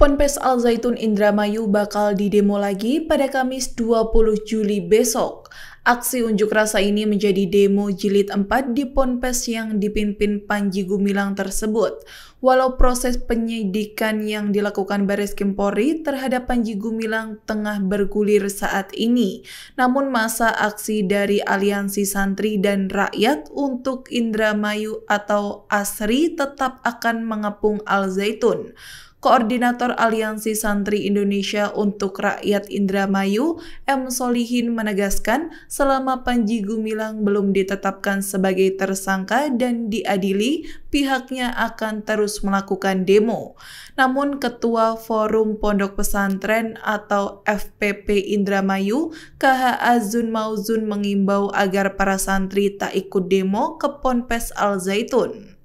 Ponpes Al Zaitun Indramayu bakal didemo lagi pada Kamis 20 Juli besok. Aksi unjuk rasa ini menjadi demo jilid 4 di Ponpes yang dipimpin Panji Gumilang tersebut. Walau proses penyidikan yang dilakukan Baris Kempori terhadap Panji Gumilang tengah bergulir saat ini, namun masa aksi dari Aliansi Santri dan Rakyat untuk Indramayu atau ASRI tetap akan mengepung Al Zaitun. Koordinator Aliansi Santri Indonesia untuk Rakyat Indramayu, M. Solihin menegaskan selama Panji Gumilang belum ditetapkan sebagai tersangka dan diadili, pihaknya akan terus melakukan demo. Namun Ketua Forum Pondok Pesantren atau FPP Indramayu, KH Azun Mauzun mengimbau agar para santri tak ikut demo ke Ponpes Al Zaitun.